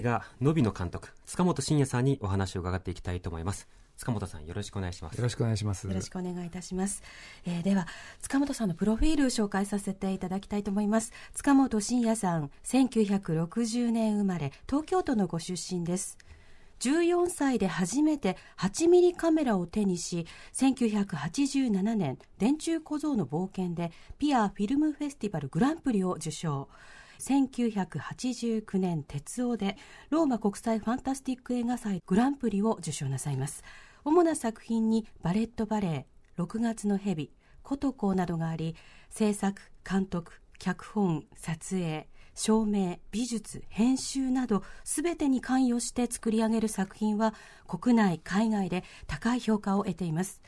映画、のびの監督、塚本慎也さんにお話を伺っていきたいと思います。塚本さんよろしくお願いしますよろしくお願いしますよろしくお願いいたします、えー、では塚本さんのプロフィールを紹介させていただきたいと思います塚本慎也さん1960年生まれ東京都のご出身です14歳で初めて8ミリカメラを手にし、1987年、電柱小僧の冒険でピアフィルムフェスティバルグランプリを受賞。1989年鉄尾でローマ国際ファンタスティック映画祭グランプリを受賞なさいます主な作品にバレットバレー6月の蛇コトコなどがあり制作監督脚本撮影照明美術編集など全てに関与して作り上げる作品は国内海外で高い評価を得ています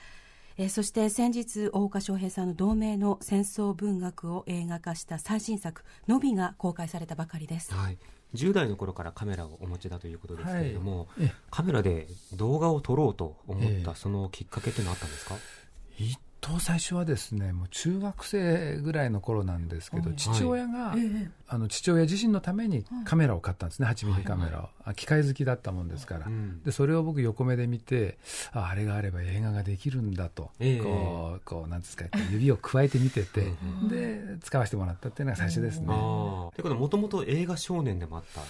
えー、そして先日大岡翔平さんの同名の戦争文学を映画化した最新作「のび」が公開されたばかりです。はい10代の頃からカメラをお持ちだということですけれども、はい、カメラで動画を撮ろうと思った、そのきっかけいうのあったんですか、え当最初はですねもう中学生ぐらいの頃なんですけど、はい、父親が、はい、あの父親自身のためにカメラを買ったんですね、はい、8ミリカメラを、はい機械好きだったもんですから、でそれを僕横目で見てああれがあれば映画ができるんだと、えー、こうこうなんですか指を加えて見ててで使わせてもらったっていうのが最初ですね。ということはもともと映画少年でもあったわ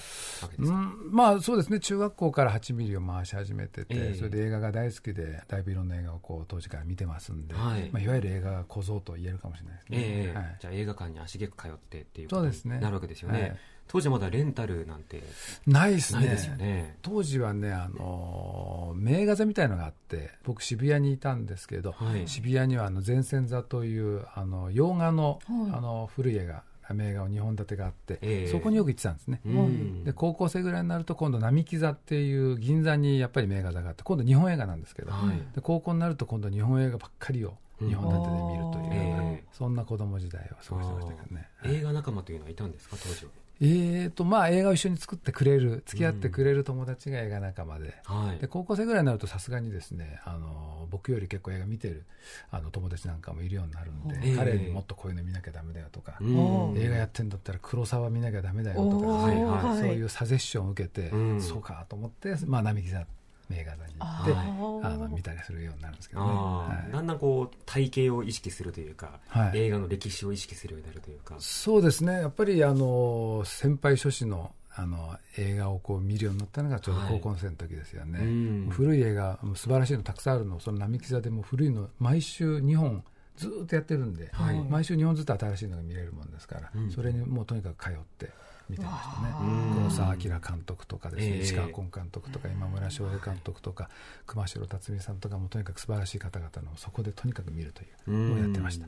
けでうん、まあそうですね中学校から8ミリを回し始めてて、えー、それで映画が大好きでだいぶいろんな映画をこう当時から見てますんで。はいまあ、いわゆる映画小僧と言えるかもしれないですね、えー、はい、じゃあ映画館に足げく通ってっていうことになるわけですよね、ねはい、当時まだレンタルなんてないですねですね当時はねあの名画座みたいのがあって僕渋谷にいたんですけど、はい、渋谷にはあの前線座というあの洋画の,、あの古い映画名画を2本立てがあって、えー、そこによく行ってたんですね、うん、で高校生ぐらいになると今度並木座っていう銀座にやっぱり名画座があって今度日本映画なんですけど、はい、で高校になると今度日本映画ばっかりを日本立てで見るという、えー、そんな子供時代を過ごしてましたけどね、映画仲間というのはいたんですか当時はえーとまあ、映画を一緒に作ってくれる付き合ってくれる友達が映画仲間でうんはい、で高校生ぐらいになるとさすがにですねあの僕より結構映画見てるあの友達なんかもいるようになるんで、えー、彼にもっとこういうの見なきゃだめだよとか、うん、映画やってんだったら黒沢見なきゃだめだよとか、はいはい、そういうサジェッションを受けて、うん、そうかと思って、まあ、並木さん銘柄に行ってあの見たりするようになるんですけどね、はい、だんだんこう体系を意識するというか、はい、映画の歴史を意識するようになるというかそうですねやっぱりあの先輩諸子のあの映画をこう見るようになったのがちょうど高校生の時ですよね、はい、古い映画素晴らしいのたくさんあるのその並木座でも古いの毎週2本ずっとやってるんで、はい、毎週2本ずつ新しいのが見れるもんですから、うん、それにもうとにかく通って。見てましたね黒澤明監督とかですね、えー、石川昆監督とか今村翔平監督とか、熊代辰巳さんとかもとにかく素晴らしい方々のそこでとにかく見るというのをやってました。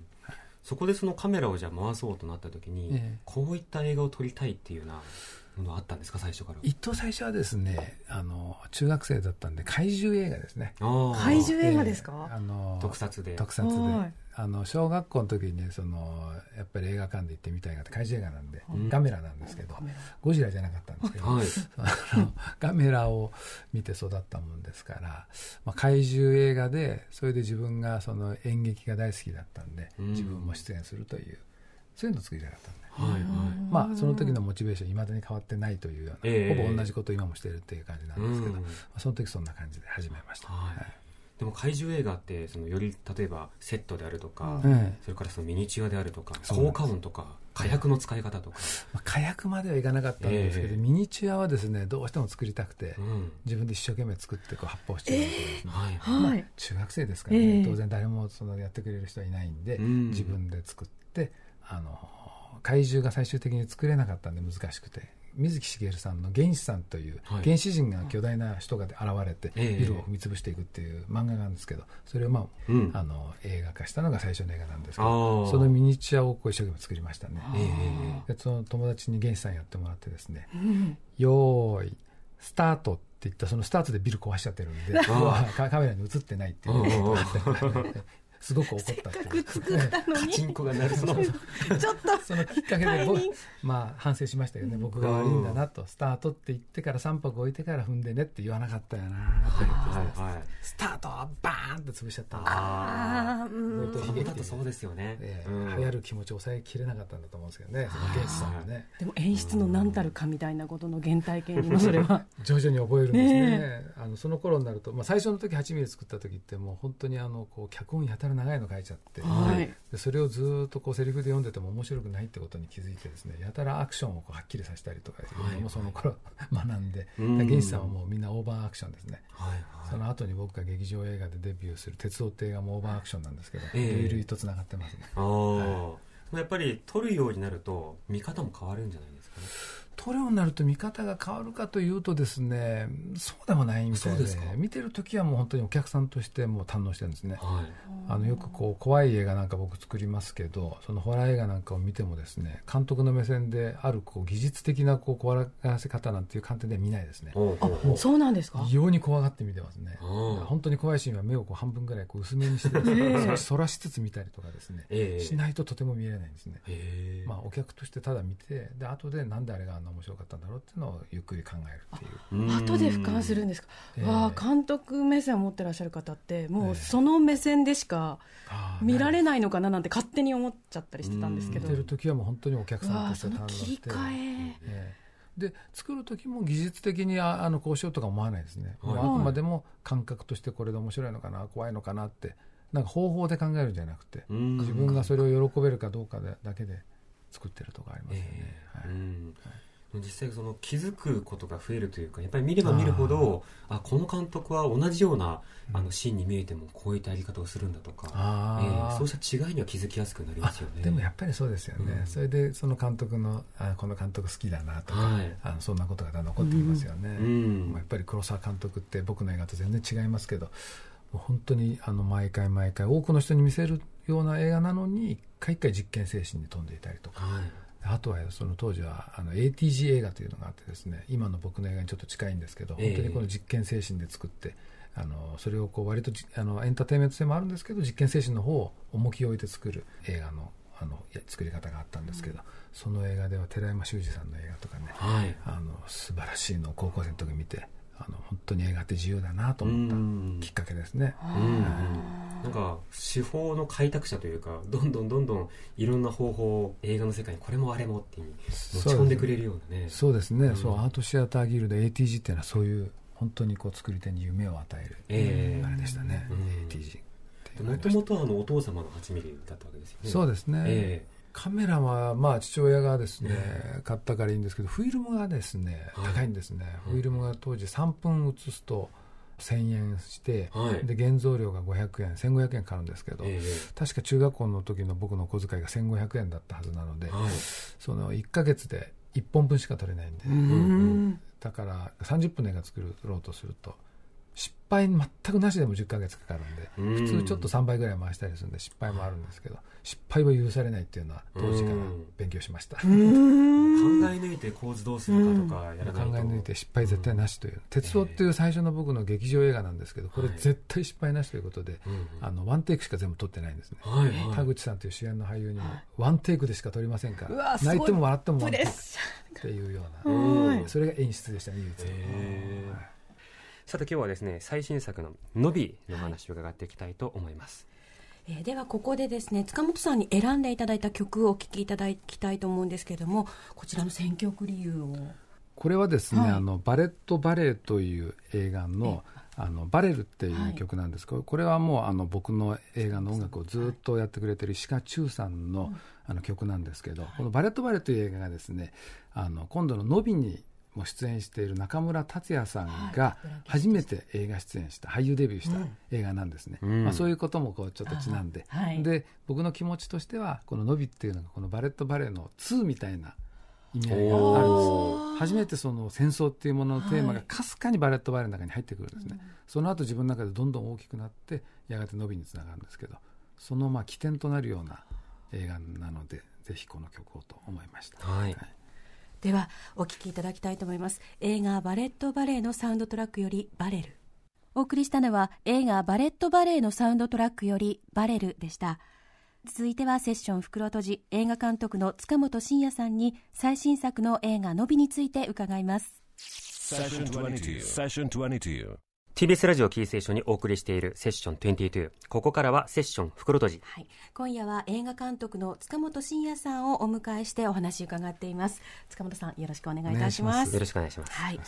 そこでそのカメラをじゃ回そうとなった時に、えこういった映画を撮りたいっていうのうなものあったんですか、最初から。一等最初はですね、あの、中学生だったんで、怪獣映画ですね。怪獣映画ですか、あの特撮で。特撮で。あの小学校の時にそのやっぱり映画館で行ってみたいなって怪獣映画なんで、うん、ガメラなんですけどゴジラじゃなかったんですけど、はい、あ のガメラを見て育ったもんですから、まあ、怪獣映画でそれで自分がその演劇が大好きだったんで自分も出演するという。うんそういうのを作りたかったんで、はいはいまあ、その時のモチベーションいまだに変わってないというような、えー、ほぼ同じことを今もしているっていう感じなんですけど、その時そんな感じで始めました、はい、はい、でも怪獣映画ってそのより例えばセットであるとか、うん、それからそのミニチュアであるとか効果音とか火薬の使い方とか、まあ、火薬まではいかなかったんですけど、えー、ミニチュアはですねどうしても作りたくて、うん、自分で一生懸命作ってこう発泡してるんです、えーはいまあ、中学生ですからね、えー、当然誰もそのやってくれる人はいないんで、自分で作って。あの怪獣が最終的に作れなかったんで難しくて水木しげるさんの「原始さん」という、原始人が巨大な人が現れてビルを踏み潰していくっていう漫画があるんですけどそれを、まあ、うん、あの映画化したのが最初の映画なんですけどそのミニチュアをこう一生懸命作りましたね、でその友達に原始さんやってもらってですね「よーいスタート」って言ったそのスタートでビル壊しちゃってるんで カメラに映ってないっていうすごく怒ったっせっかく作ったのに ちんこがなるそのちょっとそのきっかけで僕、まあ、反省しましたよね僕が悪いんだなと、スタートって言ってから3泊置いてから踏んでねって言わなかったよなはいはい、スタートバーンって潰しちゃったんでああうんだとそうですよね、流行る気持ちを抑えきれなかったんだと思うんですけどねその現地さんはねでも演出の何たるかみたいなことの原体験にもそれは 徐々に覚えるんですね、ね、あのその頃になると、まあ、最初の時8ミリ作った時ってもう本当にあのこう脚本やたら長いの書いちゃって、はい、でそれをずっとこうセリフで読んでても面白くないってことに気づいてですねやたらアクションをこうはっきりさせたりとかいうのもその頃、学んで竹内さんはもうみんなオーバーアクションですね、はいはい、その後に僕が劇場映画でデビューする「鉄道」っがもうオーバーアクションなんですけど類類、とつながってますね。あやっぱり撮るようになると見方も変わるんじゃないですかね。塗料になると見方が変わるかというとですねそうでもないみたいで見てる時はもう本当にお客さんとしてもう堪能してるんですね、はい、あのよくこう怖い映画なんか僕作りますけどそのホラー映画なんかを見てもですね監督の目線であるこう技術的なこう怖がらせ方なんていう観点では見ないですねあそうなんですか異様に怖がって見てますね本当に怖いシーンは目をこう半分ぐらいこう薄めにしてそらしつつ見たりとかですね、えー、しないととても見えないんですね、えー、まあ、お客としてただ見てで後でなんであれがな面白かったんだろうっていうのをゆっくり考えるっていう。後で俯瞰するんですか。えー、わあ監督目線を持ってらっしゃる方ってもうその目線でしか見られないのかななんて勝手に思っちゃったりしてたんですけど。見てる時はもう本当にお客さんとして楽切り替え。えーで作る時も技術的にああのこうしようとか思わないですね、はい、あくまでも感覚としてこれで面白いのかな怖いのかなってなんか方法で考えるんじゃなくて自分がそれを喜べるかどうかだけで作ってるとかありますよね。はい、はい実際その気づくことが増えるというかやっぱり見れば見るほどあこの監督は同じようなあのシーンに見えてもこういったやり方をするんだとか、えー、そうした違いには気づきやすくなりますよねでもやっぱりそうですよね、うん、それでその監督のあこの監督好きだなとか、はい、あのそんなことが残ってきますよね、うんうん、やっぱり黒沢監督って僕の映画と全然違いますけど本当にあの毎回毎回多くの人に見せるような映画なのに一回一回実験精神に富んでいたりとか。はいあとはその当時はあの ATG 映画というのがあってですね今の僕の映画にちょっと近いんですけど、本当にこの実験精神で作って、えー、あのそれをこう割とあのエンターテインメント性もあるんですけど実験精神の方を重きを置いて作る映画のあの作り方があったんですけど、うん、その映画では寺山修司さんの映画とかね、はい、あの素晴らしいのを高校生の時見てあの本当に映画って自由だなと思ったきっかけですね。うんうんなんか手法の開拓者というかどんどんどんどんいろんな方法を映画の世界にこれもあれもって持ち込んでくれるようなねそうですね、うん、そうアートシアターギルド ATG っていうのはそういう本当にこう作り手に夢を与える、えー、あれでしたね、うん、ATG もともとあのお父様の8ミリだったわけですよねそうですね、えーカメラは、まあ、父親がですね、買ったからいいんですけど、フィルムがですね、高いんですね。フィルムが当時3分映すと、1000円して、はい、で現像料が500円1500円かかるんですけど、えー、確か中学校の時の僕の小遣いが1500円だったはずなので、はい、その1か月で1本分しか取れないんで、うん、だから30分の映画作ろうとすると失敗全くなしでも10か月かかるんで、普通ちょっと3倍ぐらい回したりするんで失敗もあるんですけど、失敗は許されないっていうのは当時から勉強しました、て構図どうするかとかやらないと、考え抜いて失敗絶対なしという、鉄道っていう最初の僕の劇場映画なんですけどこれ絶対失敗なしということで、あのワンテイクしか全部撮ってないんですね、田口さんという主演の俳優にもワンテイクでしか撮りませんから泣いても笑ってもワンテイクっていうような、それが演出でしたね唯一、さて今日はですね最新作の「のび」の話を伺っていきたいと思います、えー、ではここでですね塚本さんに選んでいただいた曲をお聴きいただきたいと思うんですけれどもこちらの選曲理由をこれはですね、はい、あのバレット・バレーという映画の「あのバレル」っていう曲なんですけど、はい、これはもうあの僕の映画の音楽をずっとやってくれてる石川忠さんの,、あの曲なんですけど、はい、この「バレット・バレーという映画がですねあの今度の「のび」にも出演している中村達也さんが初めて映画出演した俳優デビューした映画なんですね、うん、まあ、そういうこともこうちょっとちなんで、はい、で僕の気持ちとしてはこの「のび」っていうのがこのバレットバレーの2みたいな意味合いがあるんです初めてその戦争っていうもののテーマがかすかにバレットバレーの中に入ってくるんですね、はい、その後自分の中でどんどん大きくなってやがて「のび」につながるんですけどそのまあ起点となるような映画なのでぜひこの曲をと思いました。はい、はいではお聞きいただきたいと思います映画バレットバレーのサウンドトラックよりバレルお送りしたのは映画バレットバレーのサウンドトラックよりバレルでした続いてはセッション袋とじ映画監督の塚本慎也さんに最新作の映画のびについて伺いますセッション22 TBS ラジオキーセーションにお送りしているセッション22ここからはセッション袋閉じ、はい、今夜は映画監督の塚本慎也さんをお迎えしてお話伺っています塚本さんよろしくお願いいたしますよろしくお願いします、はい、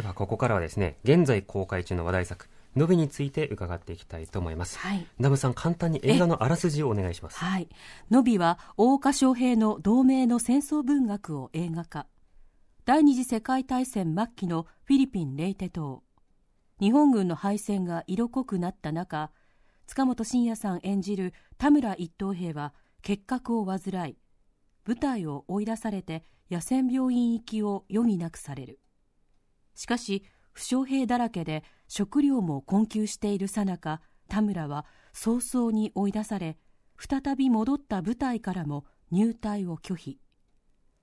ではここからはですね現在公開中の話題作のびについて伺っていきたいと思います。はい、ナムさん、簡単に映画のあらすじをお願いします。はい。のびは、大岡昌平の同盟の戦争文学を映画化。第二次世界大戦末期のフィリピン・レイテ島。日本軍の敗戦が色濃くなった中塚本信也さん演じる田村一等兵は結核を患い部隊を追い出されて野戦病院行きを余儀なくされるしかし負傷兵だらけで食料も困窮しているさなか田村は早々に追い出され再び戻った部隊からも入隊を拒否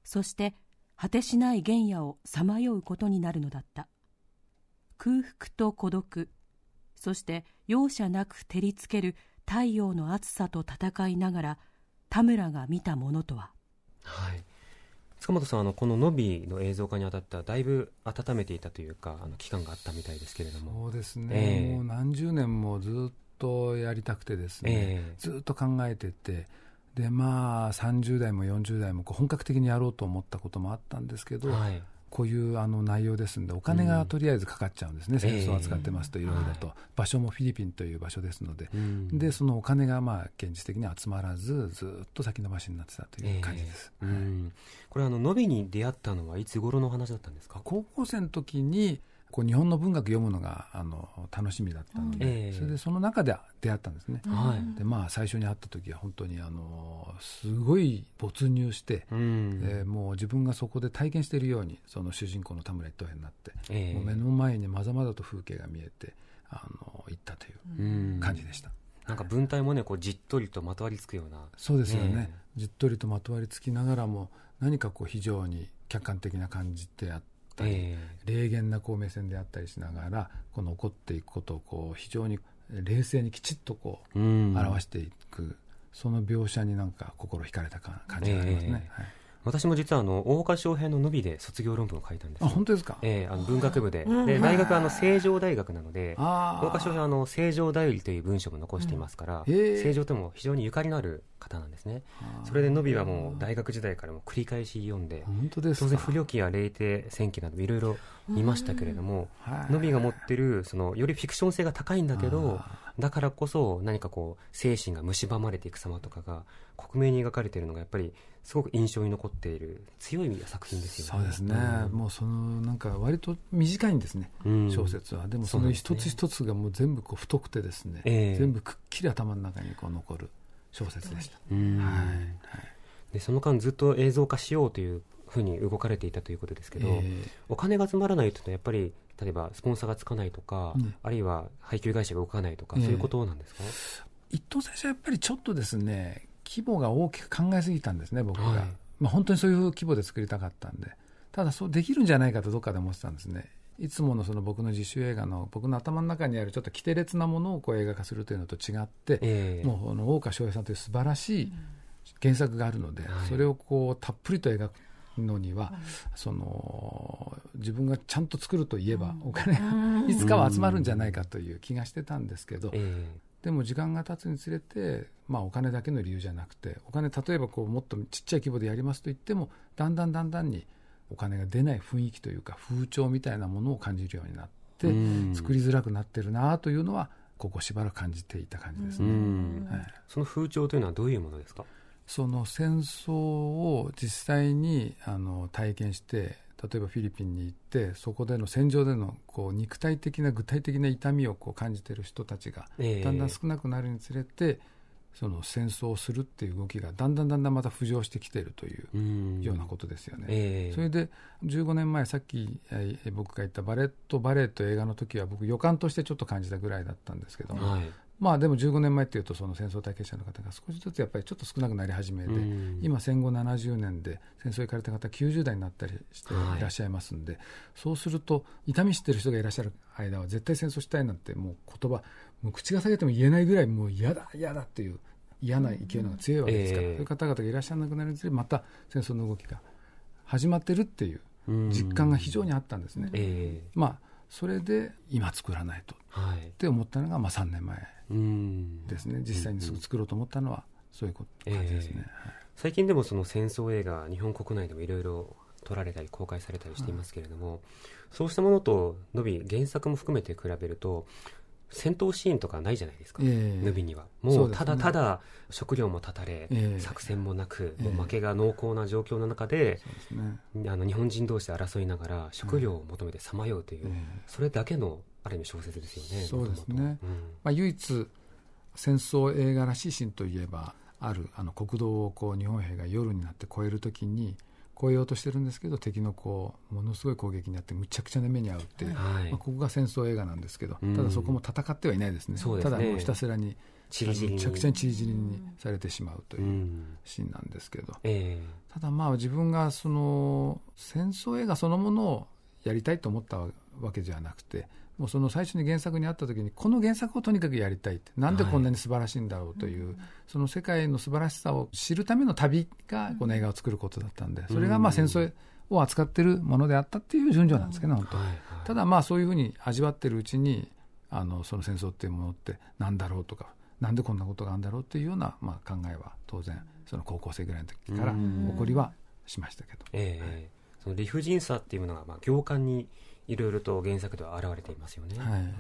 そして果てしない原野をさまようことになるのだった空腹と孤独そして容赦なく照りつける太陽の暑さと戦いながら田村が見たものとは、はい、塚本さんあのこの「のび」の映像化にあたっただいぶ温めていたというかあの期間があったみたいですけれどもそうですね、えー、もう何十年もずっとやりたくてですね、えー、ずっと考えててでまあ30代も40代も本格的にやろうと思ったこともあったんですけど、はいこういうあの内容ですんで、お金がとりあえずかかっちゃうんですね、うん、戦争を扱ってますと、いろいろと、えー場所もフィリピンという場所ですので、うん、でそのお金がまあ現実的に集まらず、ずっと先延ばしになってたという感じです、えーうん、これ、あの、のびに出会ったのは、いつ頃の話だったんですか高校生の時にこう日本の文学読むのがあの楽しみだったので、うん、それでその中で出会ったんですね、はい、でまあ最初に会った時は本当にあのすごい没入して、うん、えもう自分がそこで体験しているようにその主人公の田村一等兵になって、えー、もう目の前にまざまざと風景が見えてあの行ったという感じでした。うんなんか文体もねこうじっとりとまとわりつくようなそうですよね、ねじっとりとまとわりつきながらも何かこう非常に客観的な感じであっったり、冷厳なこう目線であったりしながらこの起こっていくことをこう非常に冷静にきちっとこう表していく、その描写になんか心惹かれた感じがありますね。はい私も実はあの大岡翔平の伸びで卒業論文を書いたんですあ本当ですか、えー、あの文学部でで大学はあの成城大学なので大岡翔平はあの成城だよりという文章も残していますから、うん、成城とも非常にゆかりのある方なんですね。それでノビはもう大学時代からも繰り返し読んで、本当です当然不慮記や霊帝、戦記などいろいろ見ましたけれども、ノビが持ってるそのよりフィクション性が高いんだけど、だからこそ何かこう精神が蝕まれていく様とかが克明に描かれているのがやっぱりすごく印象に残っている強い作品ですよね。そうですね。うん、もうそのなんか割と短いんですね。うん、小説はでもその一つ一つがもう全部こう太くてですね、すね全部くっきり頭の中にこう残る。えー小説でした。はい、はい、でその間ずっと映像化しようというふうに動かれていたということですけど、えー、お金が集まらないというのはやっぱり例えばスポンサーがつかないとか、あるいは配給会社が動かないとか、えー、そういうことなんですか一等最初はやっぱりちょっとですね規模が大きく考えすぎたんですね僕が、はい、まあ、本当にそういう規模で作りたかったんでただそうできるんじゃないかとどっかで思ってたんですねいつものその僕の自主映画の僕の頭の中にあるちょっと規定列なものをこう映画化するというのと違って、えー、もうあの大川翔平さんという素晴らしい原作があるので、それをこうたっぷりと描くのには、その自分がちゃんと作るといえばお金がいつかは集まるんじゃないかという気がしてたんですけど、えー、でも時間が経つにつれて、まあ、お金だけの理由じゃなくてお金例えばこうもっとちっちゃい規模でやりますと言ってもだんだんだんだんに。お金が出ない雰囲気というか風潮みたいなものを感じるようになって作りづらくなってるなというのはここしばらく感じていた感じですね、はい、その風潮というのはどういうものですかその戦争を実際にあの体験して例えばフィリピンに行ってそこでの戦場でのこう肉体的な具体的な痛みをこう感じている人たちがだんだん少なくなるにつれて、えーその戦争をするっていう動きがだんだんだんだんまた浮上してきているというようなことですよね。えー、それで15年前さっき僕が言ったバレット・バレット映画の時は僕予感としてちょっと感じたぐらいだったんですけども、はい、まあでも15年前っていうとその戦争体験者の方が少しずつやっぱりちょっと少なくなり始めて、今戦後70年で戦争行かれた方90代になったりしていらっしゃいますんで、はい、そうすると痛み知ってる人がいらっしゃる間は絶対戦争したいなんてもう言葉もう口が下げても言えないぐらい、もう嫌だ、嫌だっていう、嫌な勢いのが強いわけですから、うん、そういう方々がいらっしゃらなくなるにつれ、また戦争の動きが始まってるっていう実感が非常にあったんですね。うんえー、まあそれで今作らないと、はい、って思ったのが、まあ、3年前ですね実際にすぐ作ろうと思ったのはそういう感じですね、えー、最近でもその戦争映画日本国内でもいろいろ撮られたり公開されたりしていますけれども、はい、そうしたものとのび原作も含めて比べると戦闘シーンとかないじゃないですか、えー、ヌビには。もうただただ食料も断たれ、ね、作戦もなく、もう負けが濃厚な状況の中で、えー、あの日本人同士で争いながら食料を求めてさまようという、それだけのある意味小説ですよね。そうですね、うん、まあ、唯一戦争映画らしいシーンといえばあるあの国道をこう日本兵が夜になって越えるときに越えようとしてるんですけど敵のこうものすごい攻撃になってむちゃくちゃな目に遭うってはい、まあ、ここが戦争映画なんですけど、うん、ただそこも戦ってはいないですね、ね、ただひたすらにむちゃくちゃにちりぢりにされてしまうというシーンなんですけど、うんえー、ただまあ自分がその戦争映画そのものをやりたいと思ったわけじゃなくてもうその最初に原作にあった時にこの原作をとにかくやりたいってなんでこんなに素晴らしいんだろうという、はい、その世界の素晴らしさを知るための旅がこの映画を作ることだったんでそれがまあ戦争を扱ってるものであったっていう順序なんですけど、本当、はいはい、ただまあそういうふうに味わってるうちにあのその戦争っていうものってなんだろうとかなんでこんなことがあるんだろうっていうような、まあ、考えは当然その高校生ぐらいの時から起こりはしましたけど。えその理不尽さっていうものが、まあ、行間にいろいろと原作では現れていますよね。はいうん、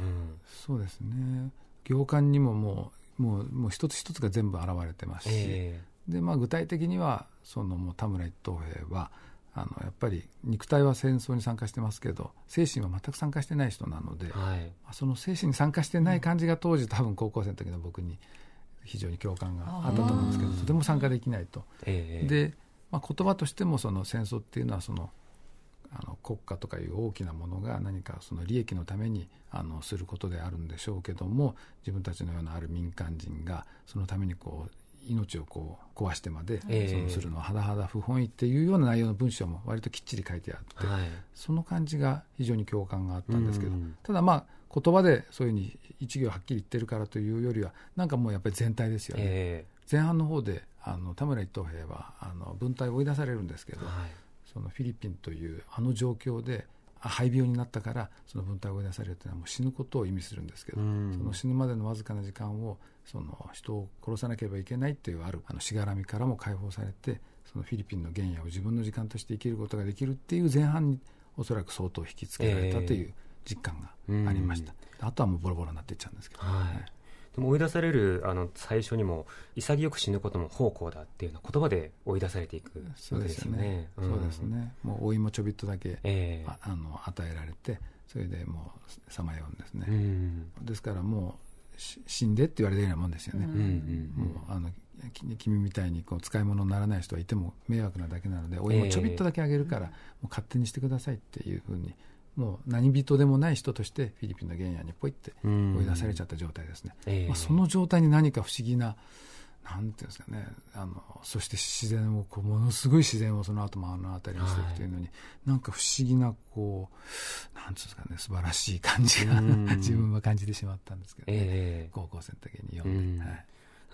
そうですね行間にももうもうもう一つ一つが全部現れてますし、えー、でまあ、具体的にはそのもう田村一等兵はあのやっぱり肉体は戦争に参加してますけど精神は全く参加してない人なので、はい、その精神に参加してない感じが当時多分高校生の時の僕に非常に共感があったと思うんですけどとても参加できないと。えー、でまあ、言葉としてもその戦争っていうのはそのあの国家とかいう大きなものが何かその利益のためにあのすることであるんでしょうけども自分たちのようなある民間人がそのためにこう命をこう壊してまで損するのははだ不本意っていうような内容の文章も割ときっちり書いてあって、はい、その感じが非常に共感があったんですけど、うん、ただまあ言葉でそういうふうに一行はっきり言ってるからというよりはなんかもうやっぱり全体ですよね、えー、前半の方であの田村一等兵はあの文体を追い出されるんですけど、はいそのフィリピンというあの状況で肺病になったからその分隊を出されるというのはもう死ぬことを意味するんですけど、うん、その死ぬまでのわずかな時間をその人を殺さなければいけないというあるあのしがらみからも解放されてそのフィリピンの原野を自分の時間として生きることができるっていう前半におそらく相当引きつけられたという実感がありました、えー、あとはもうボロボロになっていっちゃうんですけど、ね、はいでも追い出されるあの最初にも潔く死ぬことも奉公だっていうの言葉で追い出されていくわけですよね。そうですね。もう老いもちょびっとだけ、えー、ああの与えられてそれでもうさまようんですね。うん、ですからもう死んでって言われるようなもんですよね。うん、もうあの君みたいにこう使い物にならない人はいても迷惑なだけなので追いもちょびっとだけあげるから、もう勝手にしてくださいっていうふうにもう何人でもない人としてフィリピンの原野にポイって追い出されちゃった状態ですね、えー、まあ、その状態に何か不思議な、なんていうんですかね、あのそして自然をこう、ものすごい自然をその後あの辺りにしていくというのに、はい、なんか不思議な、こう、なんていうんですかね、素晴らしい感じが、自分は感じてしまったんですけどね、えー、高校生の時に読んで。はい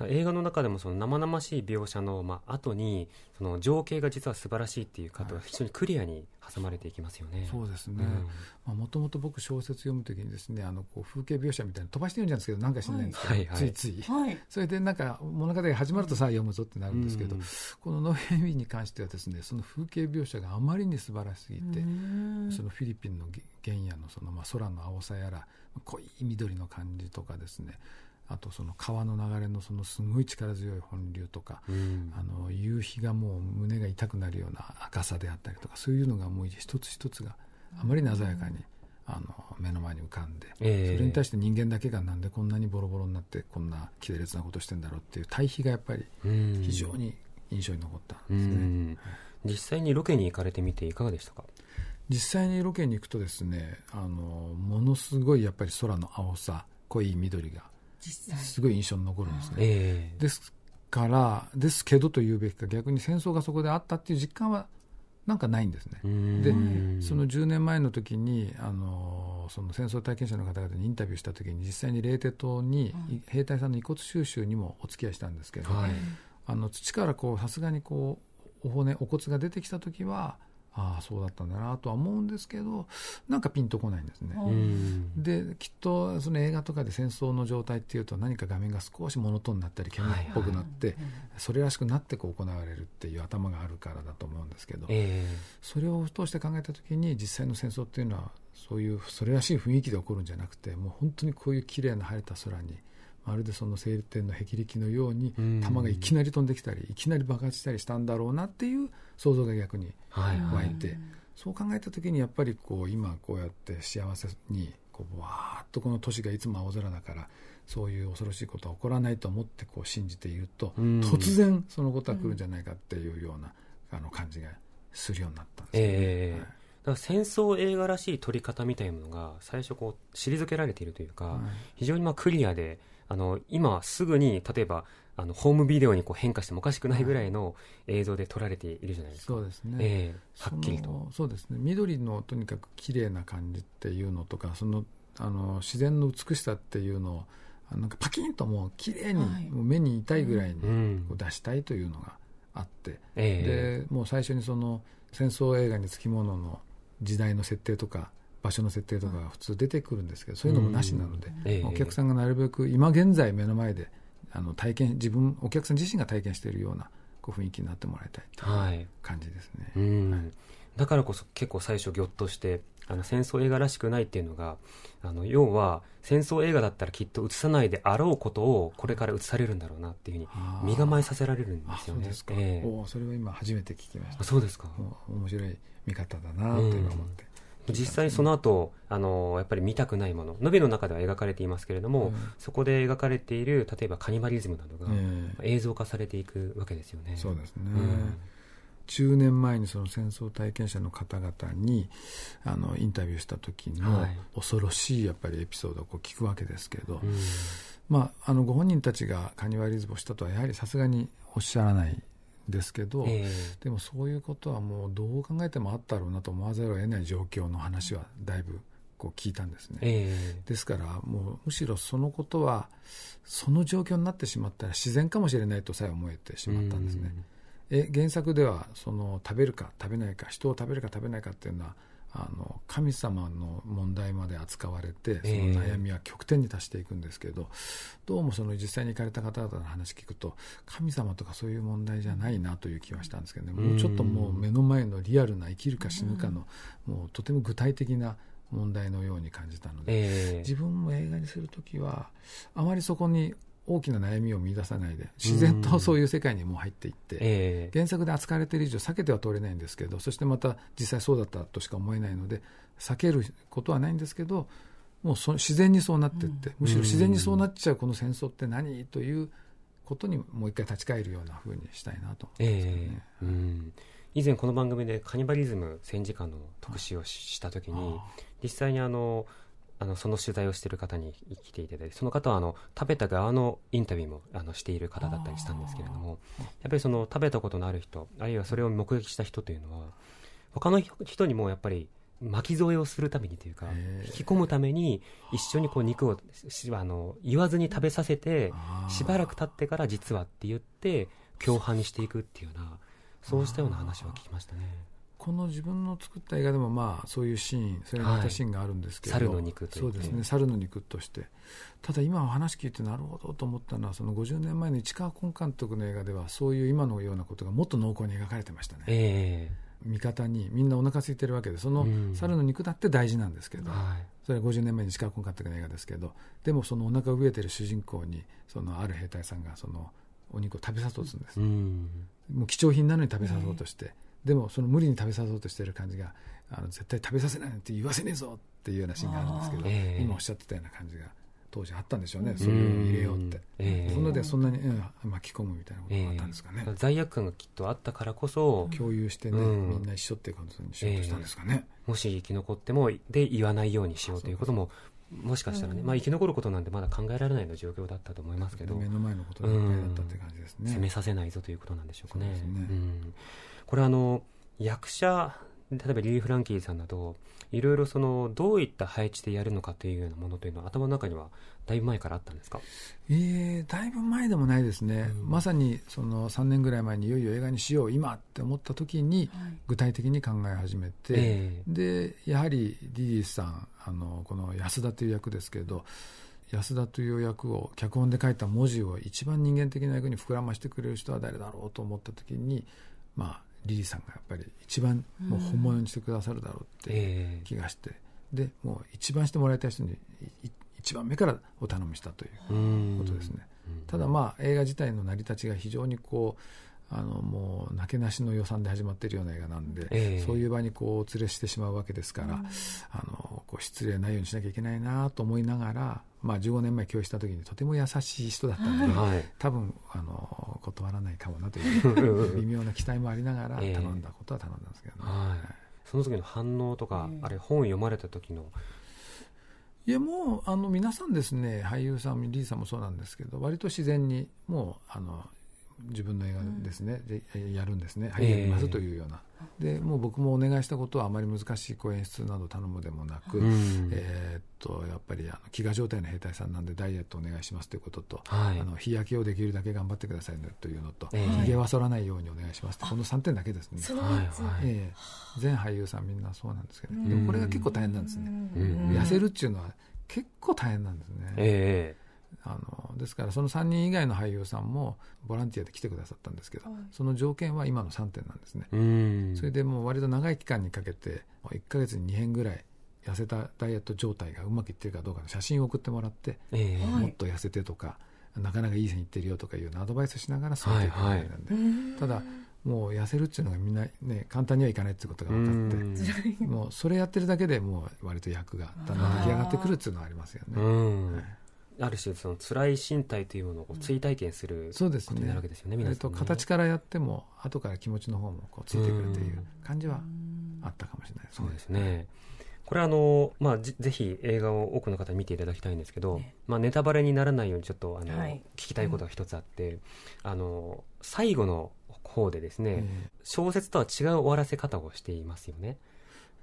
映画の中でもその生々しい描写の、まあ後にその情景が実は素晴らしいっていうかが非常にクリアに挟まれていきますよね。はい、そうですね。もともと僕小説読むときにですねあのこう風景描写みたいな飛ばしてるんですけどなんかしないんですけはいついつい、はい、それでなんか物語が始まるとさあ読むぞってなるんですけど、うん、この「ノーヘミ」に関してはですねその風景描写があまりに素晴らしすぎて、うん、そのフィリピンの原野のそのまあ空の青さやら濃い緑の感じとかですねあとその川の流れのそのすごい力強い本流とか、うん、あの夕日がもう胸が痛くなるような赤さであったりとかそういうのがもう一つ一つがあまりに鮮やかに、あの目の前に浮かんで、えー、それに対して人間だけがなんでこんなにボロボロになってこんな奇烈なことしてんだろうっていう対比がやっぱり非常に印象に残ったんですね、実際にロケに行かれてみていかがでしたか実際にロケに行くとですねあのものすごいやっぱり空の青さ濃い緑がすごい印象に残るんですね。ですからですけどと言うべきか逆に戦争がそこであったっていう実感はなんかないんですね。でその10年前の時にあのその戦争体験者の方々にインタビューした時に実際に冷帝島に、兵隊さんの遺骨収集にもお付き合いしたんですけど、はい、あの土からこうさすがにこうお骨お骨が出てきた時はああそうだったんだなとは思うんですけどなんかピンとこないんですね。できっとその映画とかで戦争の状態っていうと何か画面が少しモノトーンになったり煙っぽくなって、それらしくなってこう行われるっていう頭があるからだと思うんですけど、それを通して考えた時に実際の戦争っていうのはそういうそれらしい雰囲気で起こるんじゃなくてもう本当にこういう綺麗な晴れた空に。まるでその晴天の霹靂のように弾がいきなり飛んできたりいきなり爆発したりしたんだろうなっていう想像が逆に湧いて、はいはい、そう考えた時にやっぱりこう今こうやって幸せにこうわーっとこの都市がいつも青空だからそういう恐ろしいことは起こらないと思ってこう信じていると、突然そのことは来るんじゃないかっていうような、あの感じがするようになったんですよね。えーはい戦争映画らしい撮り方みたいなものが最初こう退けられているというか、非常にまあクリアであの、今すぐに、例えば、あのホームビデオにこう変化してもおかしくないぐらいの映像で撮られているじゃないですか。そうですね。えー、はっきりと。そうですね。緑のとにかく綺麗な感じっていうのとか、そのあの自然の美しさっていうのをなんかパキンともう綺麗に、はい、もう目に痛いぐらいに出したいというのがあって、うんえでもう最初にその戦争映画につきものの時代の設定とか場所の設定とか普通出てくるんですけど、そういうのもなしなので、ええ、お客さんがなるべく今現在目の前であの体験自分お客さん自身が体験しているようなこう雰囲気になってもらいたいという感じですね、はいはい、だからこそ結構最初ぎょっとしてあの戦争映画らしくないっていうのがあの要は戦争映画だったらきっと映さないであろうことをこれから映されるんだろうなっていうふうに身構えさせられるんですよね。そえおそれは今初めて聞きました。そうですか。面白い見方だなと思って。実際その後、あのやっぱり見たくないもののびの中では描かれていますけれども、うん、そこで描かれている例えばカニバリズムなどが、映像化されていくわけですよね。そうですね、うん10年前にその戦争体験者の方々にあのインタビューした時の恐ろしいやっぱりエピソードをこう聞くわけですけど、はい、まあ、あのご本人たちがカニバリズムをしたとはやはりさすがにおっしゃらないですけど、えー、でもそういうことはもうどう考えてもあったろうなと思わざるを得ない状況の話はだいぶこう聞いたんですね、えー、ですからもうむしろそのことはその状況になってしまったら自然かもしれないとさえ思えてしまったんですね。え原作ではその食べるか食べないか人を食べるか食べないかっていうのはあの神様の問題まで扱われてその悩みは極点に達していくんですけど、どうもその実際に行かれた方々の話聞くと神様とかそういう問題じゃないなという気はしたんですけどねもうちょっともう目の前のリアルな生きるか死ぬかの、もうとても具体的な問題のように感じたので、自分も映画にする時はあまりそこに大きな悩みを見出さないで自然とそういう世界にも入っていって、えー、原作で扱われている以上避けては通れないんですけどそしてまた実際そうだったとしか思えないので避けることはないんですけどもうそ自然にそうなっていって、うん、むしろ自然にそうなっちゃうこの戦争って何ということにもう一回立ち返るようなふうにしたいなと思ってますね、えーうん。以前この番組でカニバリズム戦時下の特集をしたときに、実際にあのあのその取材をしている方に来ていただいてその方はあの食べた側のインタビューもあのしている方だったりしたんですけれどもやっぱりその食べたことのある人あるいはそれを目撃した人というのは他の人にもやっぱり巻き添えをするためにというか引き込むために一緒にこう肉をあの言わずに食べさせてしばらく経ってから実はって言って共犯にしていくっていうようなそうしたような話は聞きましたね。この自分の作った映画でもまあそういうシーンそれに似たシーンがあるんですけど、はい、猿の肉とそうですね猿の肉としてただ今お話聞いてなるほどと思ったのはその50年前の市川崑監督の映画ではそういう今のようなことがもっと濃厚に描かれてましたね、えー、味方にみんなお腹空いてるわけでその猿の肉だって大事なんですけど、うん、それは50年前に市川崑監督の映画ですけどでもそのお腹飢えてる主人公にそのある兵隊さんがそのお肉を食べさそうとするんです、うん、もう貴重品なのに食べさそうとして。えーでもその無理に食べさそうとしてる感じがあの絶対食べさせないなんて言わせねえぞっていうようなシーンがあるんですけど、えー、今おっしゃってたような感じが当時あったんでしょうね、うそれを入れようって、えー、そんなでそんなに、うん、巻き込むみたいなことがあったんですかね、えー、罪悪感がきっとあったからこそ共有してね、うん、みんな一緒っていうことにしようとしたんですかね、もし生き残ってもで言わないようにしようということももしかしたらね、まあ、生き残ることなんてまだ考えられないの状況だったと思いますけど目の前のことだったって感じですね、責めさせないぞということなんでしょうかね。これあの役者例えばリー・フランキーさんなどいろいろそのどういった配置でやるのかというようなものというのは頭の中にはだいぶ前からあったんですか、えー、だいぶ前でもないですね、うん、まさにその3年ぐらい前にいよいよ映画にしよう今って思った時に具体的に考え始めて、はいでやはりリリーさんあのこの安田という役ですけど安田という役を脚本で書いた文字を一番人間的な役に膨らましてくれる人は誰だろうと思った時にまあリリーさんがやっぱり一番もう本物にしてくださるだろうって気がして、うんえー、でもう一番してもらいたい人にいい一番目からお頼みしたということですね。ただまあ映画自体の成り立ちが非常にこうあのもうなけなしの予算で始まっているような映画なんで、えー、そういう場にこうお連れしてしまうわけですから、うん、あのこう失礼ないようにしなきゃいけないなと思いながら、まあ、15年前共演した時にとても優しい人だったので、はい、多分あの断らないかもなという 微妙な期待もありながら頼んだことは頼んだんですけどね。えーはい、その時の反応とか、えー、あれ本読まれた時のいやもうあの皆さんですね俳優さんリーさんもそうなんですけど割と自然にもうあの自分の映画ですね、うん、やるんですね、はい、やりますというような、えー、でもう僕もお願いしたことはあまり難しいこう演出など頼むでもなく、うん、えっとやっぱりあの飢餓状態の兵隊さんなんでダイエットお願いしますということと、はい、あの日焼けをできるだけ頑張ってくださいねというのと、ひげは剃らないようにお願いしますと、この3点だけですね、え全俳優さん、みんなそうなんですけど、ね、でもこれが結構大変なんですね、痩せるっていうのは結構大変なんですね。えーあのですからその3人以外の俳優さんもボランティアで来てくださったんですけど、はい、その条件は今の3点なんですねそれでもう割と長い期間にかけて1か月に2編ぐらい痩せたダイエット状態がうまくいってるかどうかの写真を送ってもらって、えー、もっと痩せてとか、なかなかいい線いってるよとかいうアドバイスしながらそういうことなんで、はいはい、ただもう痩せるっていうのがみんな、ね、簡単にはいかないっていうことが分かってもうそれやってるだけでもう割と役がだんだん出来上がってくるっていうのはありますよね。ある種その辛い身体というものを追体験することになるわけですよね,、うん、ねと形からやっても後から気持ちの方もこうついてくるという感じはあったかもしれないですね。そうですねこれあの、まあ、ぜひ映画を多くの方に見ていただきたいんですけど、ね、まあ、ネタバレにならないようにちょっとあの、はい、聞きたいことが一つあって、うん、あの最後の方でですね、小説とは違う終わらせ方をしていますよね。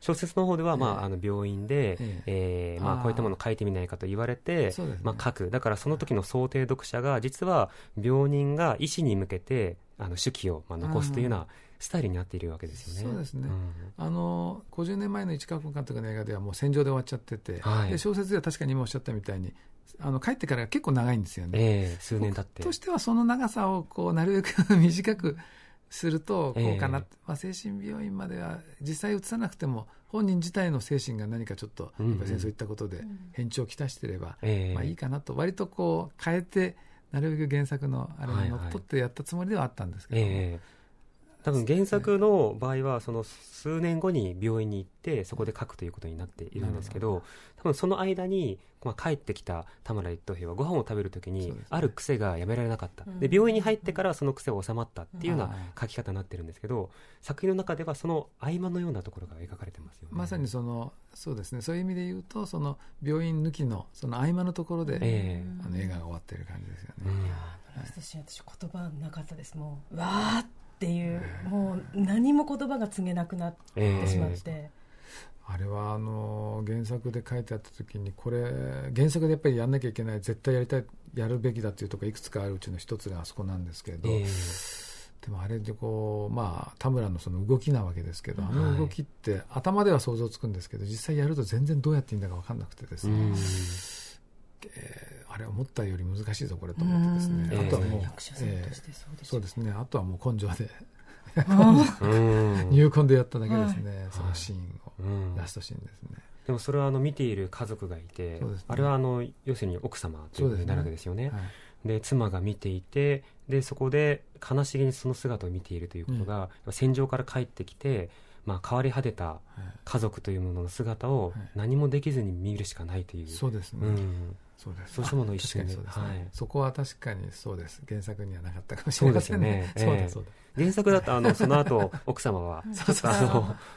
小説の方では、まあ、あの病院で、ええまあ、こういったもの書いてみないかと言われて、まあ、書く。だからその時の想定読者が、実は病人が医師に向けて、あの手記をまあ残すというようなスタイルになっているわけですよね。そうですね。うん、あの50年前の市川君監督の映画ではもう戦場で終わっちゃってて、はい、で小説では確かに今おっしゃったみたいに。あの帰ってから結構長いんですよね、えー、数年経ってとしてはその長さをこうなるべく 短くするとうかな、えー、まあ、精神病院までは実際移さなくても本人自体の精神が何かちょっとやっぱ戦争いったことで変調をきたしてれば、まあ、いいかなと割とこう変えてなるべく原作のあれにのっとってやったつもりではあったんですけど、えーえー多分原作の場合はその数年後に病院に行ってそこで書くということになっているんですけど、多分その間に、まあ、帰ってきた田村一等兵はご飯を食べるときにある癖がやめられなかった、で病院に入ってからその癖は収まったっていうような書き方になってるんですけど、作品の中ではその合間のようなところが描かれてますよね。まさにそのそうですねそういう意味で言うとその病院抜きのその合間のところで、えー、あの映画が終わってる感じですよね。うん、私言葉なかったですもうわーっていうもう何も言葉が告げなくなってしまって。えーあれはあの原作で書いてあった時にこれ原作でやっぱりやんなきゃいけない絶対やりたいやるべきだっていうところいくつかあるうちの一つがあそこなんですけど、えー、でもあれでこうまあ田村のその動きなわけですけどあの動きって頭では想像つくんですけど実際やると全然どうやっていいんだか分かんなくてですね、えーあれ思ったより難しいぞこれと思ってですね、あとはもう、えー、そうですねあとはもう根性で 入魂でやっただけですね、はい、そのシーンを、はい、ラストシーンですねでもそれはあの見ている家族がいて、ね、あれはあの要するに奥様ということになるわけですよねで、ねはい、妻が見ていてでそこで悲しげにその姿を見ているということが、うん、戦場から帰ってきてまあ、変わり果てた家族というものの姿を何もできずに見るしかないという、そうですね、うんそうです。そもの一ねはい、そこは確かにそうです。原作にはなかったかもしれませんね。そうですね。そう原作だとあの その後奥様はそうそ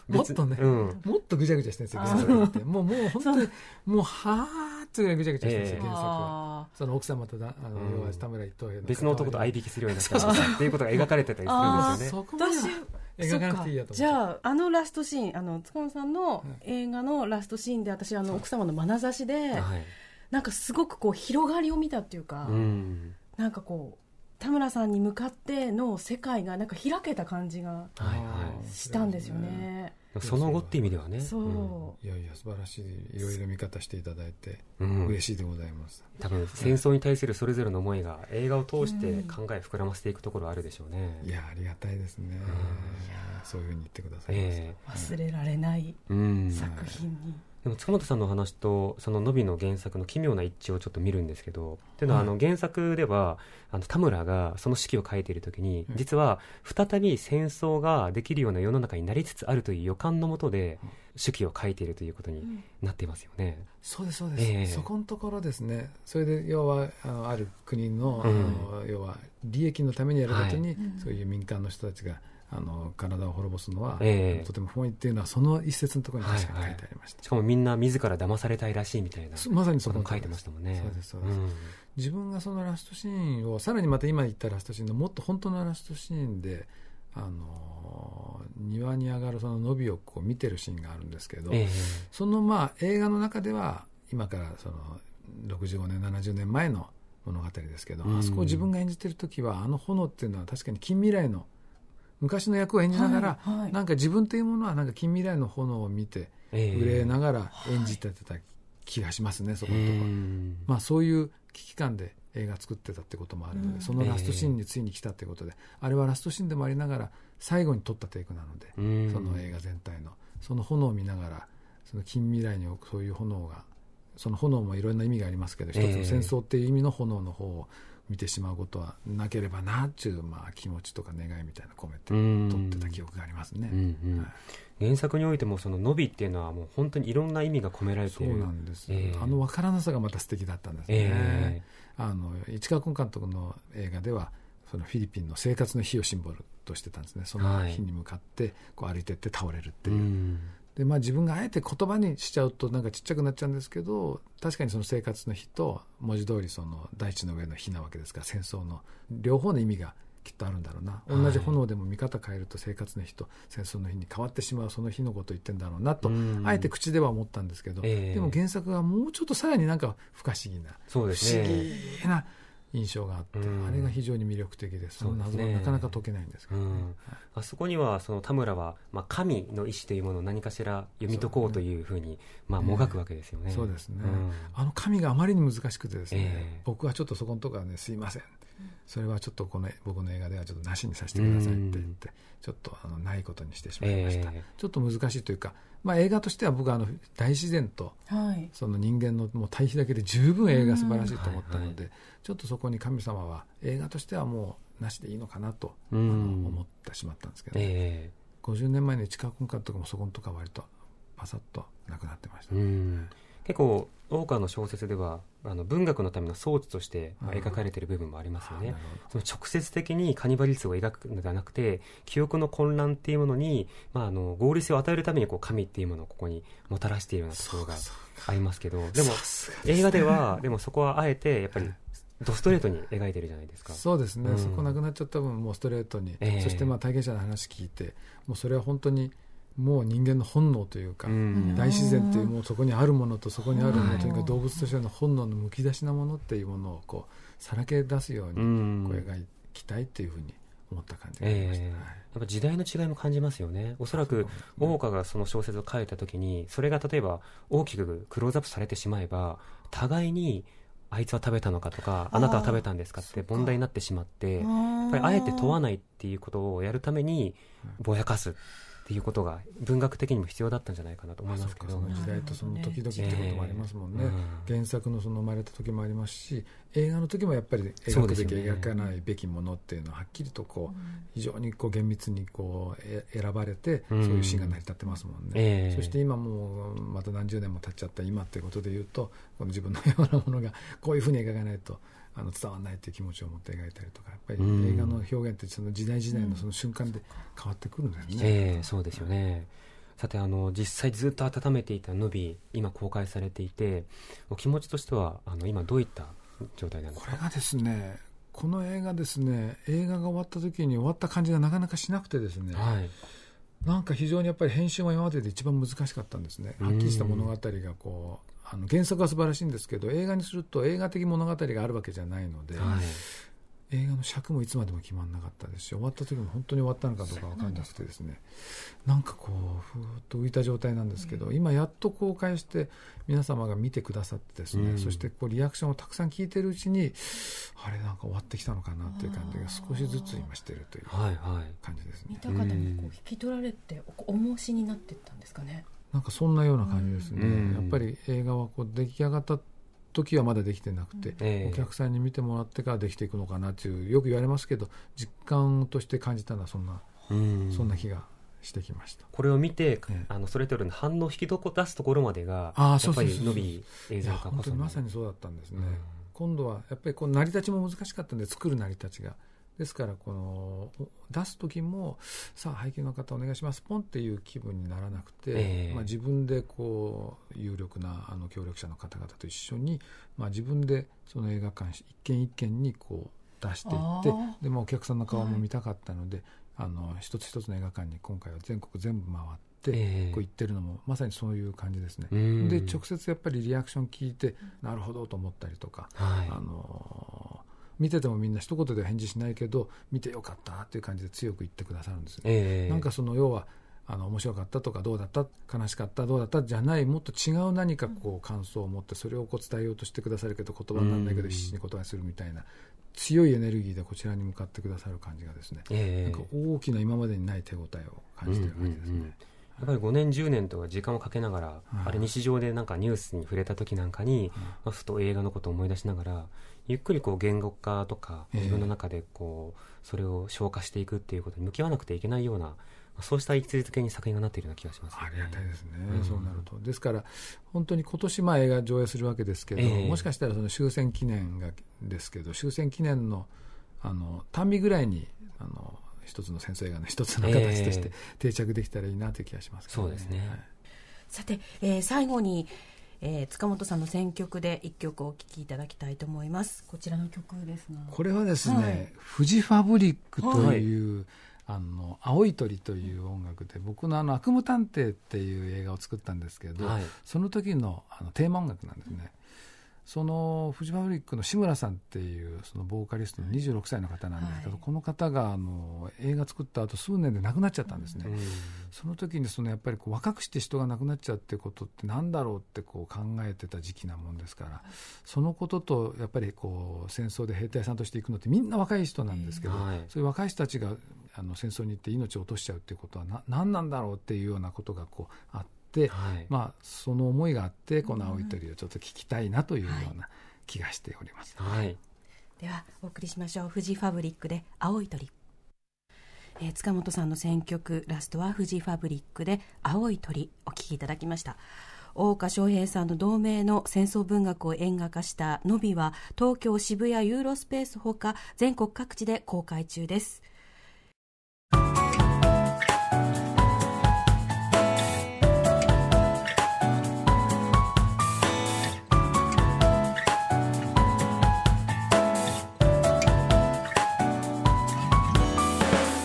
うもっとね、うん、もっとぐちゃぐちゃしてるんですよ原作って。もうもう本当にもうはあってぐちゃぐちゃしてるんですよ、原作は。その奥様とだあの、要は田村一等兵の別の男と相引きするようになったっていうことが描かれてたりするんですよね。そかじゃああのラストシーンあの塚本さんの映画のラストシーンで私あの奥様の眼差しで。はいなんかすごくこう広がりを見たっていうか、うん、なんかこう田村さんに向かっての世界がなんか開けた感じがしたんですよね。その後って意味ではね。そう、いやいや素晴らしいいろいろ見方していただいて嬉しいでございます。多分戦争に対するそれぞれの思いが映画を通して考え膨らませていくところあるでしょうね。いやありがたいですね。そういうふうに言ってください、忘れられない作品に。でも塚本さんの話とそののびの原作の奇妙な一致をちょっと見るんですけど、っていうのはあの原作ではあの田村がその式を書いている時に、実は再び戦争ができるような世の中になりつつあるという予感のもとで手記を書いているということになっていますよね、うん、そうですそうです、えー、そこのところですねそれで要はあある国のあの要は利益のためにやることに、そういう民間の人たちがあの体を滅ぼすのは、えー、とても不本意っていうのはその一節のところに確かに書いてありました、はいはい、しかもみんな自ら騙されたいらしいみたいなまさにそこ書いてましたもんねそうですそうです、うん、自分がそのラストシーンをさらにまた今言ったラストシーンのもっと本当のラストシーンであの庭に上がるその伸びをこう見てるシーンがあるんですけど、えー、そのまあ映画の中では今からその65年70年前の物語ですけど、うん、あそこを自分が演じてる時はあの炎っていうのは確かに近未来の昔の役を演じながら、はいはい、なんか自分というものはなんか近未来の炎を見て、憂いながら演じてた気がしますね、えー、そこのところ、えー、まあ、そういう危機感で映画作ってたってこともあるので、うん、そのラストシーンについに来たってことで、えー、あれはラストシーンでもありながら最後に撮ったテイクなので、うん、その映画全体のその炎を見ながらその近未来にそういう炎がその炎もいろんな意味がありますけど一つの戦争っていう意味の炎の方を見てしまうことはなければなっていう、まあ、気持ちとか願いみたいな込めて撮ってた記憶がありますね、うんうんはい、原作においてもその「伸び」っていうのはもう本当にいろんな意味が込められているそうなんです、えー、あの分からなさがまた素敵だったんですね、えー、あの市川君監督の映画ではそのフィリピンの生活の日をシンボルとしてたんですねその日に向かってこう歩いてって倒れるっていう。うんでまあ、自分があえて言葉にしちゃうとなんかちっちゃくなっちゃうんですけど確かにその生活の日と文字通りその大地の上の日なわけですから戦争の両方の意味がきっとあるんだろうな同じ炎でも見方変えると生活の日と戦争の日に変わってしまうその日のことを言ってんだろうなと、あえて口では思ったんですけど、えー、でも原作はもうちょっとさらになんか不可思議な、そうですね、不思議な印象があって、うん、あれが非常に魅力的です、その謎はなかなか解けないんですけど、ねうん、あそこにはその田村は、まあ、神の意志というものを何かしら読み解こうというふうに、ね、まあ、もがくわけですよね。そうですね、うん、あの神があまりに難しくてですね、えー、僕はちょっとそこのところはね、すいません、それはちょっとこの僕の映画ではちょっとなしにさせてくださいって言って、ちょっとあのないことにしてしまいました、えー、ちょっと難しいというか、まあ、映画としては僕はあの大自然と、その人間のもう対比だけで十分映画素晴らしいと思ったので、ちょっとそこに神様は映画としてはもうなしでいいのかなと、あの思ってしまったんですけど、ねえー、50年前の市川君とかもそこのとか割とパサッとなくなってました、ね。結構大川の小説ではあの文学のための装置として描かれている部分もありますよね、その直接的にカニバリズムを描くのではなくて記憶の混乱っていうものに、まあ、あの合理性を与えるためにこう神っていうものをここにもたらしているようなところがありますけどでも映画ではでもそこはあえてやっぱりドストレートに描いてるじゃないですかそうですね、うん、そこなくなっちゃった分もうストレートに、えー、そしてまあ体験者の話聞いてもうそれは本当にもう人間の本能というか、うん、大自然というもうそこにあるものとそこにあるものというか動物としての本能のむき出しなものっていうものをこうさらけ出すようにこがいきたいっていうふうに思った感じがありました、ね、えー、やっぱ時代の違いも感じますよねおそらく大岡がその小説を書いた時にそれが例えば大きくクローズアップされてしまえば互いにあいつは食べたのかとかあなたは食べたんですかって問題になってしまってやっぱりあえて問わないっていうことをやるためにぼやかすっていうことが文学的にも必要だったんじゃないかなと思いますけどその時代とその時々ってこともありますもんね、えー、原作のその生まれた時もありますし映画の時もやっぱり描くべき、ね、描かないべきものっていうのははっきりとこう、非常にこう厳密にこう選ばれて、そういうシーンが成り立ってますもんね、えー、そして今もまた何十年も経っちゃった今っていうことでいうとこの自分のようなものがこういうふうに描かないと。あの伝わらないという気持ちを持って描いたりとかやっぱり映画の表現ってその時代時代のその瞬間で変わってくるんだよね。うん、えー、そうですよねさてあの実際ずっと温めていたヌビ今公開されていてお気持ちとしてはあの今どういった状態なんですかこれがですねこの映画ですね映画が終わった時に終わった感じがなかなかしなくてですね、はい、なんか非常にやっぱり編集は今までで一番難しかったんですねはっきりした物語がこうあの原作は素晴らしいんですけど映画にすると映画的物語があるわけじゃないので、はい、映画の尺もいつまでも決まらなかったですし終わった時も本当に終わったのかどうか分からなくてですねなんかこうふーっと浮いた状態なんですけど、うん、今やっと公開して皆様が見てくださってですね、うん、そしてこうリアクションをたくさん聞いてるうちにあれなんか終わってきたのかなっていう感じが少しずつ今してるという感じですね。はいはい、見た方もこう引き取られてお重しになっていったんですかね。うんなんかそんなような感じですね、うん、やっぱり映画はこう出来上がった時はまだできてなくて、えー、お客さんに見てもらってからできていくのかなっていうよく言われますけど実感として感じたのはそんな、うん、そんな気がしてきましたこれを見て、えー、あのそれぞれの反応を引き出すところまでがやっぱり伸び映像化こそまさにそうだったんですね、うん、今度はやっぱりこう成り立ちも難しかったんで作る成り立ちが。ですから、この、出す時も、さあ、配給の方お願いします、ポンっていう気分にならなくて、えー、まあ、自分で、こう、有力な、あの、協力者の方々と一緒に、まあ、自分で、その映画館、一軒一軒に、こう、出していって、で、まあ、お客さんの顔も見たかったので、はい、あの、一つ一つの映画館に今回は全国全部回って、っこう言ってるのも、まさにそういう感じですね、で直接やっぱりリアクション聞いて、なるほどと思ったりとか、はい、あの見ててもみんな一言で返事しないけど見てよかったっていう感じで強く言ってくださるんですね、えー、なんかその要はあの面白かったとかどうだった悲しかったどうだったじゃないもっと違う何かこう感想を持ってそれをこう伝えようとしてくださるけど言葉にならないけど必死に言葉にするみたいな強いエネルギーでこちらに向かってくださる感じがですね、えー、なんか大きな今までにない手応えを感じている感じですね。うんうんうんやっぱり5年10年とか時間をかけながら、あれ日常でなんかニュースに触れた時なんかに、まあ、ふと映画のことを思い出しながらゆっくりこう言語化とか自分の中でこうそれを消化していくっていうことに向き合わなくてはいけないようなそうした位置づけに作品がなっているような気がします、ね、ありがたいですね、うん、そうなると。ですから、本当に今年まあ映画上映するわけですけど、えー、もしかしたらその終戦記念がですけど、終戦記念のあの単日ぐらいにあの一つの先生がね一つの形として定着できたらいいなという気がします、けそうですね、さて、えー、最後に、えー、塚本さんの選曲で一曲お聴きいただきたいと思いますこちらの曲ですがこれはですね、はい、フジファブリックという、はいあの「青い鳥」という音楽で僕のあの「悪夢探偵」っていう映画を作ったんですけど、はい、その時のあのテーマ音楽なんですね。そのフジファブリックの志村さんっていうそのボーカリストの26歳の方なんですけど、はい、この方があの映画作った後数年で亡くなっちゃったんですね、うん、その時にそのやっぱりこう若くして人が亡くなっちゃうってことってなんだろうってこう考えてた時期なもんですからそのこととやっぱりこう戦争で兵隊さんとしていくのってみんな若い人なんですけど、はい、そういう若い人たちがあの戦争に行って命を落としちゃうっていうことはな何なんだろうっていうようなことがこうあって。、はい、まあ、その思いがあってこの青い鳥をちょっと聞きたいなというような気がしております、はい、はい、ではお送りしましょう「フジファブリック」で「青い鳥」えー、塚本さんの選曲ラストは「フジファブリック」で「青い鳥」お聴きいただきました。大岡翔平さんの同名の戦争文学を演画化した「のび」は東京渋谷ユーロスペースほか全国各地で公開中です